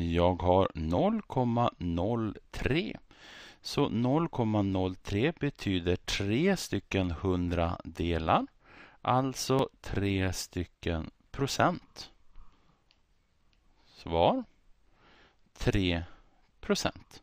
Jag har 0,03. Så 0,03 betyder tre stycken hundradelar. Alltså tre stycken procent. Svar 3 procent.